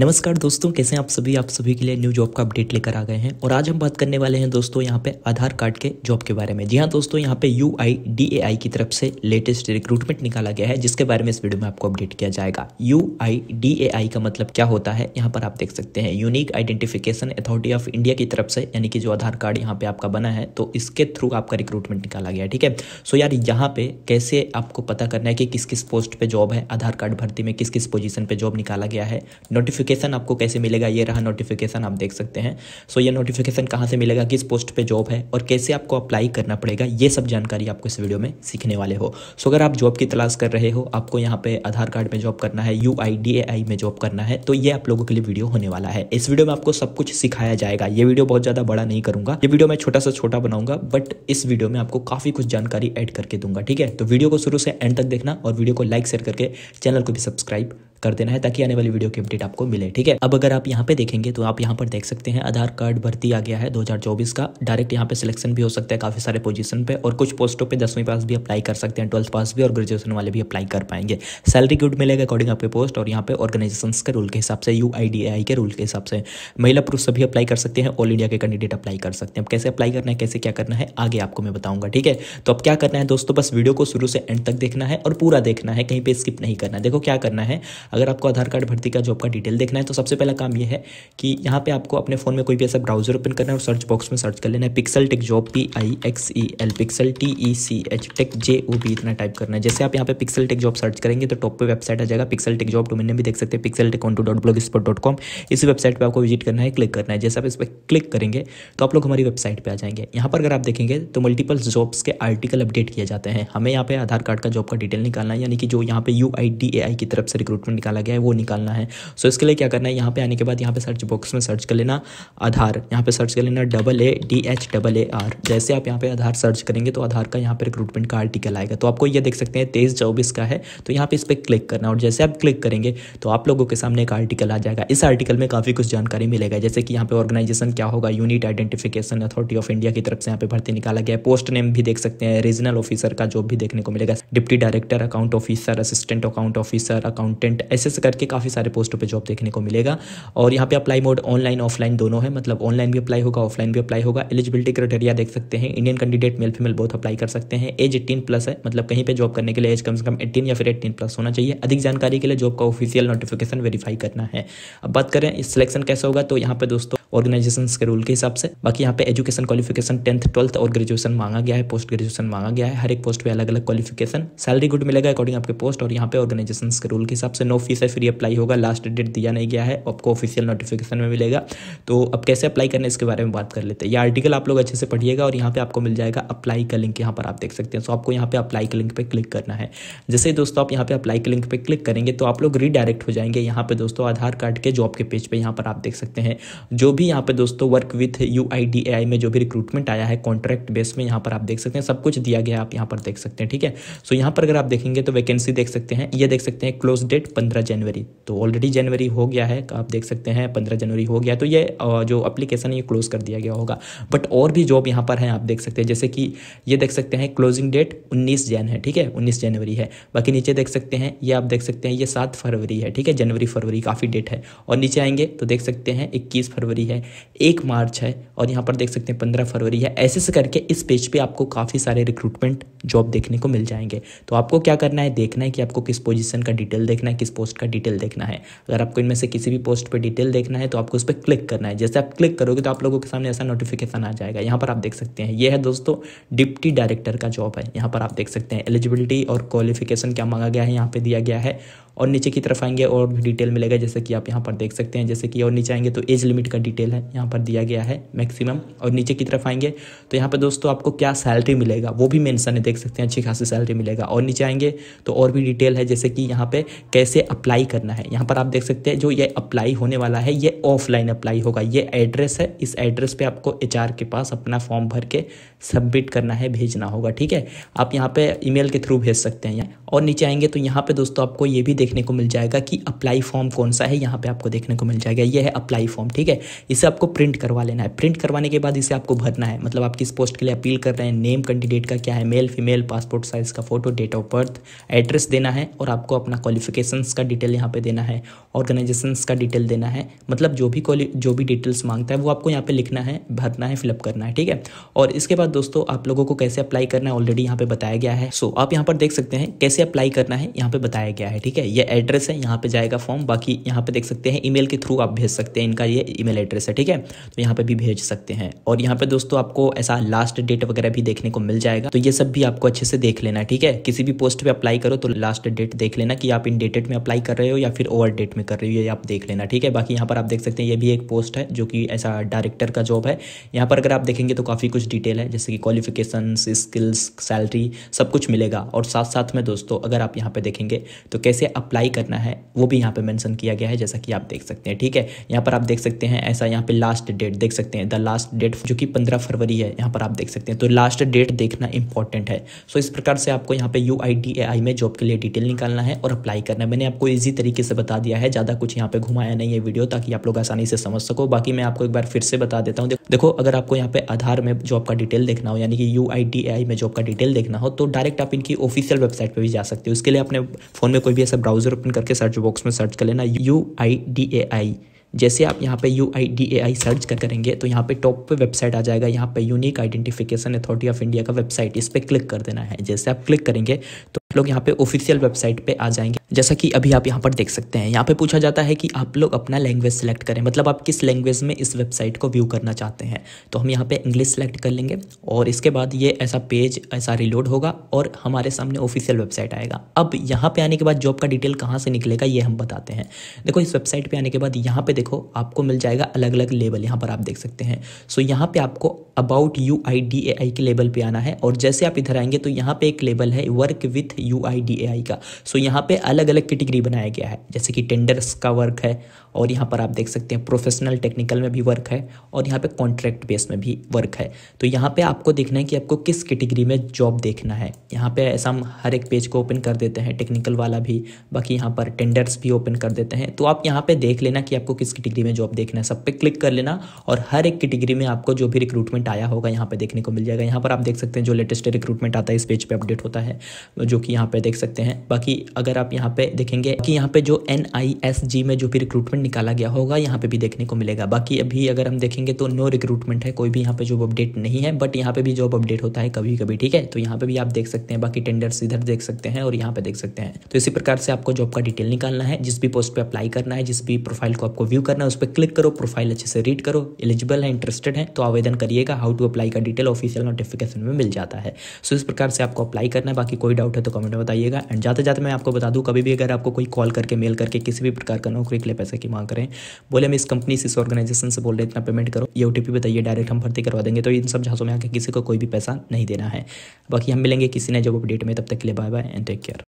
नमस्कार दोस्तों कैसे हैं आप सभी आप सभी के लिए न्यू जॉब का अपडेट लेकर आ गए हैं और आज हम बात करने वाले हैं दोस्तों यहां पे आधार कार्ड के जॉब के बारे में जी हां दोस्तों यहां पे यू आई डी ए आई की तरफ से लेटेस्ट रिक्रूटमेंट निकाला गया है जिसके बारे में इस वीडियो में आपको अपडेट किया जाएगा you I D A I का मतलब क्या होता है यहाँ पर आप देख सकते हैं unique identification authority of India की तरफ से यानी कि जो आधार कार्ड यहाँ पे आपका बना है तो इसके थ्रू आपका रिक्रूटमेंट निकाला गया ठीक है सो यार यहाँ पे कैसे आपको पता करना है कि किस किस पोस्ट पर जॉब है आधार कार्ड भर्ती में किस किस पोजिशन पर जॉब निकाला गया है नोटिफिक नोटिफिकेशन आपको कैसे मिलेगा ये रहा नोटिफिकेशन आप देख सकते हैं सो ये नोटिफिकेशन कहाँ से मिलेगा किस पोस्ट पे जॉब है और कैसे आपको अप्लाई करना पड़ेगा ये सब जानकारी आपको इस वीडियो में सीखने वाले हो सो अगर आप जॉब की तलाश कर रहे हो आपको यहाँ पे आधार कार्ड में जॉब करना है यू में जॉब करना है तो ये आप लोगों के लिए वीडियो होने वाला है इस वीडियो में आपको सब कुछ सिखाया जाएगा ये वीडियो बहुत ज़्यादा बड़ा नहीं करूंगा ये वीडियो मैं छोटा सा छोटा बनाऊंगा बट इस वीडियो में आपको काफ़ी कुछ जानकारी एड करके दूंगा ठीक है तो वीडियो को शुरू से एंड तक देखना और वीडियो को लाइक शेयर करके चैनल को भी सब्सक्राइब कर देना है ताकि आने वाली वीडियो की अपडेट आपको मिले ठीक है अब अगर आप यहाँ पे देखेंगे तो आप यहाँ पर देख सकते हैं आधार कार्ड भर्ती आ गया है 2024 का डायरेक्ट यहाँ पे सिलेक्शन भी हो सकता है काफी सारे पोजीशन पे और कुछ पोस्टों पे दसवीं पास भी अप्लाई कर सकते हैं ट्वेल्थ पास भी और ग्रेजुएशन वाले भी अप्लाई कर पाएंगे सैलरी गुड मिलेगा अकॉर्डिंग आपके पोस्ट और यहाँ पे ऑर्गेनाइजेशन के रूल के हिसाब से यू के रूल के हिसाब से महिला पुरुष सभी अप्लाई कर सकते हैं ऑल इंडिया के कैंडिडेट अप्लाई कर सकते हैं अब कैसे अप्लाई करना है कैसे क्या करना है आगे आपको मैं बताऊंगा ठीक है तो अब क्या करना है दोस्तों बस वीडियो को शुरू से एंड तक देखना है और पूरा देखना है कहीं पर स्किप नहीं करना देखो क्या करना है अगर आपको आधार कार्ड भर्ती का जॉब का डिटेल देखना है तो सबसे पहला काम यह है कि यहाँ पे आपको अपने फ़ोन में कोई भी ऐसा ब्राउजर ओपन करना है और सर्च बॉक्स में सर्च कर लेना है pixel tech job P I X E L pixel T E C H tech J O B इतना टाइप करना है जैसे आप यहाँ पे पिक्सल टेक जॉब सर्च करेंगे तो टॉप पे वेबसाइट आ जाएगा पिक्सल टेक जॉब डोमेन भी देख सकते हैं pixel tech two dot blogspot dot com इस वेबसाइट पर आपको विजिट करना है क्लिक करना है जैसे आप इस पर क्लिक करेंगे तो आप लोग हमारी वेबसाइट पर आ जाएंगे यहाँ पर अगर आप देखेंगे तो मल्टीपल जॉब्स के आर्टिकल अपडेट किए जाते हैं हमें यहाँ पे आधार कार्ड का जॉब का डिटेल निकालना है यानी कि जो यहाँ पे यू आई डी ए आई की तरफ से रिक्रूटमेंट निकाला गया है वो निकालना है सो so, इसके लिए क्या करना है यहाँ पे आने के बाद यहाँ पे सर्च बॉक्स में सर्च कर लेना आधार यहाँ पे सर्च कर लेना double A D H double A R जैसे आप यहाँ पे आधार सर्च करेंगे तो आधार का यहाँ पे रिक्रूटमेंट का आर्टिकल आएगा तो आपको ये देख सकते हैं तेईस चौबीस का है तो यहाँ पे इस पर क्लिक करना और जैसे आप क्लिक करेंगे तो आप लोगों के सामने एक आर्टिकल आ जाएगा इस आर्टिकल में काफ़ी कुछ जानकारी मिलेगा जैसे कि यहाँ पे ऑर्गेनाइजेशन क्या होगा unit identification authority of India की तरफ से यहाँ पे भर्ती निकाला गया पोस्ट नेम भी देख सकते हैं रीजनल ऑफिसर का जॉब भी देखने को मिलेगा deputy director account officer assistant account officer accountant ऐसे ऐसे करके काफ़ी सारे पोस्टों पे जॉब देखने को मिलेगा और यहाँ पे अप्लाई मोड ऑनलाइन ऑफलाइन दोनों है मतलब ऑनलाइन भी अप्लाई होगा ऑफलाइन भी अप्लाई होगा एलिजिबिलिटी क्राइटेरिया देख सकते हैं इंडियन कैंडिडेट मेल फीमेल बहुत अप्लाई कर सकते हैं एज एट्टीन प्लस है मतलब कहीं पर जॉब करने के लिए एज कम से कम एटीन या फिर एट्टीन प्लस होना चाहिए अधिक जानकारी के लिए जॉब का ऑफिशियल नोटिफिकेशन वेरीफाई करना है अब बात करें इस सिलेक्शन कैसे होगा तो यहाँ पर दोस्तों ऑर्गेनाइजेशन के रूल के हिसाब से बाकी यहाँ पे एजुकेशन क्वालिफिकेशन टेंथ ट्वेल्थ और ग्रेजुएशन मांगा गया है पोस्ट ग्रेजुएशन मांगा गया है हर एक पोस्ट पे अलग अलग क्वालिफिकेशन सैलरी गुड मिलेगा अकॉर्डिंग आपके पोस्ट और यहाँ पे ऑर्गेनाइजेशन के रूल के हिसाब से नो वो फीस है फ्री अप्लाई होगा लास्ट डेट दिया नहीं गया है आपको ऑफिशियल नोटिफिकेशन में मिलेगा तो अब कैसे अप्लाई करना है इसके बारे में बात कर लेते हैं यह आर्टिकल आप लोग अच्छे से पढ़िएगा और यहाँ पर आपको मिल जाएगा अप्लाई का लिंक यहाँ पर आप देख सकते हैं सो आपको यहाँ पर अप्लाई का लिंक पर क्लिक करना है जैसे दोस्तों आप यहाँ पर अप्लाई के लिंक पर क्लिक करेंगे तो आप लोग रीडायरेक्ट हो जाएंगे यहाँ पर दोस्तों आधार कार्ड के जॉब के पेज पर यहाँ पर आप देख सकते हैं जो भी यहाँ पर दोस्तों वर्क विथ यू में जो भी रिक्रूटमेंट आया है कॉन्ट्रैक्ट बेस में यहाँ पर आप देख सकते हैं सब कुछ दिया गया आप यहाँ पर देख सकते हैं ठीक है सो यहाँ पर अगर आप देखेंगे तो वैकेंसी देख सकते हैं ये देख सकते हैं क्लोज डेट पंद्रह जनवरी तो ऑलरेडी जनवरी हो गया है आप देख सकते हैं पंद्रह जनवरी हो गया तो ये जो अप्लीकेशन है ये क्लोज़ कर दिया गया होगा बट और भी जॉब यहाँ पर हैं आप देख सकते हैं जैसे कि ये देख सकते हैं क्लोजिंग डेट उन्नीस जैन है ठीक है उन्नीस जनवरी है बाकी नीचे देख सकते हैं ये आप देख सकते हैं ये सात फरवरी है ठीक है जनवरी फरवरी काफ़ी डेट है और नीचे आएंगे तो देख सकते हैं इक्कीस फरवरी है एक मार्च है और यहाँ पर देख सकते हैं पंद्रह फरवरी है ऐसे से करके इस पेज पर आपको काफ़ी सारे रिक्रूटमेंट जॉब देखने को मिल जाएंगे तो आपको क्या करना है देखना है कि आपको किस पोजिशन का डिटेल देखना है किस पोस्ट का डिटेल देखना है अगर आपको इनमें से किसी भी पोस्ट पर डिटेल देखना है तो आपको उस पर क्लिक करना है जैसे आप क्लिक करोगे तो आप लोगों के सामने ऐसा नोटिफिकेशन आ जाएगा यहाँ पर आप देख सकते हैं ये है दोस्तों डिप्टी डायरेक्टर का जॉब है यहाँ पर आप देख सकते हैं एलिजिबिलिटी और क्वालिफिकेशन क्या मांगा गया है यहाँ पर दिया गया है और नीचे की तरफ आएंगे और भी डिटेल मिलेगा जैसे कि आप यहाँ पर देख सकते हैं जैसे कि और नीचे आएंगे तो एज लिमिट का डिटेल है यहाँ पर दिया गया है मैक्सिमम और नीचे की तरफ आएंगे तो यहाँ पर दोस्तों आपको क्या सैलरी मिलेगा वो भी मेन्सन है देख सकते हैं अच्छी खासी सैलरी मिलेगा और नीचे आएंगे तो और भी डिटेल है जैसे कि यहाँ पर कैसे अप्लाई करना है यहाँ पर आप देख सकते हैं जो ये अप्लाई होने वाला है ये ऑफलाइन अप्लाई होगा ये एड्रेस है इस एड्रेस पर आपको एच के पास अपना फॉर्म भर के सबमिट करना है भेजना होगा ठीक है आप यहाँ पर ई के थ्रू भेज सकते हैं और नीचे आएंगे तो यहाँ पर दोस्तों आपको ये भी देखने को मिल जाएगा कि अप्लाई फॉर्म कौन सा है यहाँ पे आपको देखने को मिल जाएगा ये है अप्लाई फॉर्म ठीक है इसे आपको प्रिंट करवा लेना है प्रिंट करवाने के बाद इसे आपको भरना है मतलब आप किस पोस्ट के लिए अपील कर रहे हैं नेम कैंडिडेट का क्या है मेल फीमेल पासपोर्ट साइज़ का photo date of birth address देना है और आपको अपना क्वालिफिकेशन का डिटेल यहाँ पर देना है ऑर्गेनाइजेशन का डिटेल देना है मतलब जो भी जो भी डिटेल्स मांगता है वो आपको यहाँ पर लिखना है भरना है फिलअप करना है ठीक है और इसके बाद दोस्तों आप लोगों को कैसे अप्लाई करना है ऑलरेडी यहाँ पे बताया गया है सो आप यहाँ पर देख सकते हैं कैसे अप्लाई करना है यहाँ पे बताया गया है ठीक है ये एड्रेस है यहाँ पे जाएगा फॉर्म बाकी यहाँ पे देख सकते हैं ईमेल के थ्रू आप भेज सकते हैं इनका ये ईमेल एड्रेस है ठीक है तो यहाँ पे भी भेज सकते हैं और यहाँ पे दोस्तों आपको ऐसा लास्ट डेट वगैरह भी देखने को मिल जाएगा तो ये सब भी आपको अच्छे से देख लेना ठीक है किसी भी पोस्ट पर अप्लाई करो तो लास्ट डेट देख लेना कि आप इन डेटेड में अप्लाई कर रहे हो या फिर ओवर डेट में कर रहे हो ये आप देख लेना ठीक है बाकी यहाँ पर आप देख सकते हैं ये भी एक पोस्ट है जो कि ऐसा डायरेक्टर का जॉब है यहाँ पर अगर आप देखेंगे तो काफ़ी कुछ डिटेल है जैसे कि क्वालिफिकेशन स्किल्स सैलरी सब कुछ मिलेगा और साथ साथ में दोस्तों अगर आप यहाँ पे देखेंगे तो कैसे अप्लाई करना है वो भी यहाँ पे मेंशन किया गया है जैसा कि आप देख सकते हैं ठीक है यहाँ पर आप देख सकते हैं ऐसा यहाँ पे लास्ट डेट देख सकते हैं द लास्ट डेट जो कि पंद्रह फरवरी है यहाँ पर आप देख सकते हैं तो लास्ट डेट देखना इंपॉर्टेंट है सो इस प्रकार से आपको यहाँ पे यू में जॉब के लिए डिटेल निकालना है और अप्लाई करना है मैंने आपको ईजी तरीके से बता दिया है ज़्यादा कुछ यहाँ पे घुमाया नहीं है वीडियो ताकि आप लोग आसानी से समझ सको बाकी मैं आपको एक बार फिर से बता देता हूँ देखो अगर आपको यहाँ पे आधार में जॉब का डिटेल देखना हो यानी कि यू में जॉब का डिटेल देखना हो तो डायरेक्ट आप इनकी ऑफिशियल वेबसाइट पर भी जा सकते हो उसके लिए अपने फोन में कोई भी ऐसा ब्राउज़र ओपन करके सर्च बॉक्स में सर्च कर लेना यू आई डी ए आई जैसे आप यहाँ पे U I D A I search कर करेंगे तो यहाँ पे टॉप पे वेबसाइट आ जाएगा यहाँ पे unique identification authority of India का वेबसाइट इस पर क्लिक कर देना है जैसे आप क्लिक करेंगे तो आप लोग यहाँ पे ऑफिशियल वेबसाइट पे आ जाएंगे जैसा कि अभी आप यहाँ पर देख सकते हैं यहाँ पे पूछा जाता है कि आप लोग अपना लैंग्वेज सेलेक्ट करें मतलब आप किस लैंग्वेज में इस वेबसाइट को व्यू करना चाहते हैं तो हम यहाँ पे इंग्लिश सेलेक्ट कर लेंगे और इसके बाद ये ऐसा पेज ऐसा रिलोड होगा और हमारे सामने ऑफिशियल वेबसाइट आएगा अब यहाँ पे आने के बाद जॉब का डिटेल कहाँ से निकलेगा ये हम बताते हैं देखो इस वेबसाइट पर आने के बाद यहाँ पर देखो आपको मिल जाएगा अलग अलग लेवल यहाँ पर आप देख सकते हैं सो यहाँ पर आपको about U I D A I के लेवल पर आना है और जैसे आप इधर आएंगे तो यहाँ पर एक लेवल है work with U I D A I का सो यहाँ पर अलग अलग कैटेगरी बनाया गया है जैसे कि टेंडर्स का वर्क है और यहाँ पर आप देख सकते हैं प्रोफेशनल टेक्निकल में भी वर्क है और यहाँ पे कॉन्ट्रैक्ट बेस में भी वर्क है तो यहाँ पे आपको देखना है कि आपको किस कैटेगरी में जॉब देखना है यहाँ पे ऐसा हम हर एक पेज को ओपन कर देते हैं टेक्निकल वाला भी बाकी यहाँ पर टेंडर्स भी ओपन कर देते हैं तो आप यहाँ पर देख लेना कि आपको किस कैटेगरी में जॉब देखना है सब पे क्लिक कर लेना और हर एक कैटेगरी में आपको जो भी रिक्रूटमेंट आया होगा यहाँ पर देखने को मिल जाएगा यहाँ पर आप देख सकते हैं जो लेटेस्ट रिक्रूटमेंट आता है इस पेज पर अपडेट होता है जो कि यहाँ पर देख सकते हैं बाकी अगर आप यहाँ पर देखेंगे कि यहाँ पर जो एन में जो भी रिक्रूटमेंट निकाला गया होगा यहाँ पे भी देखने को मिलेगा बाकी अभी अगर हम देखेंगे तो नो रिक्रूटमेंट है कोई भी यहाँ पे जॉब अपडेट नहीं है बट यहाँ पे भी जॉब अपडेट होता है कभी कभी ठीक है तो यहाँ पे भी आप देख सकते हैं बाकी टेंडर्स इधर देख सकते हैं और यहाँ पे देख सकते हैं तो इसी प्रकार से आपको जॉब का डिटेल निकालना है जिस भी पोस्ट पर अप्लाई करना है जिस भी प्रोफाइल को आपको व्यू करना है उस पर क्लिक करो प्रोफाइल अच्छे से रीड करो एलिजिबल है इंटरेस्टेड है तो आवेदन करिएगा हाउ टू अप्लाई का डिटेल ऑफिशियल नोटिफिकेशन में मिल जाता है सो इस प्रकार से आपको अप्लाई करना है बाकी कोई डाउट है तो कमेंट में बताइएगा एंड जाते जाते मैं आपको बता दूँ कभी भी अगर आपको कोई कॉल करके मेल करके किसी भी प्रकार का नौकरी के लिए पैसे की की मांग करें बोले हम इस कंपनी से इस ऑर्गेनाइजेशन से बोल रहे इतना पेमेंट करो ये ओ बताइए डायरेक्ट हम भर्ती करवा देंगे तो इन सब जहाज़ों में आकर किसी को कोई भी पैसा नहीं देना है बाकी हम मिलेंगे किसी ने जब अपडेट में तब तक के लिए bye bye and take care